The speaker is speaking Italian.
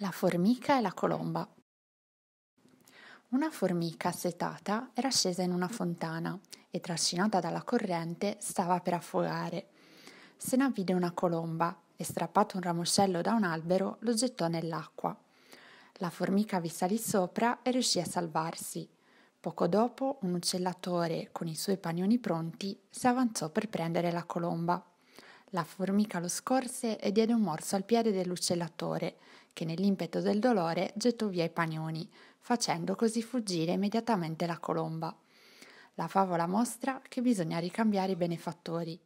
La formica e la colomba. Una formica setata era scesa in una fontana e trascinata dalla corrente stava per affogare. Se ne avvide una colomba e strappato un ramoscello da un albero lo gettò nell'acqua. La formica vi salì sopra e riuscì a salvarsi. Poco dopo un uccellatore con i suoi panioni pronti si avanzò per prendere la colomba. La formica lo scorse e diede un morso al piede dell'uccellatore, che nell'impeto del dolore gettò via i panioni, facendo così fuggire immediatamente la colomba. La favola mostra che bisogna ricambiare i benefattori.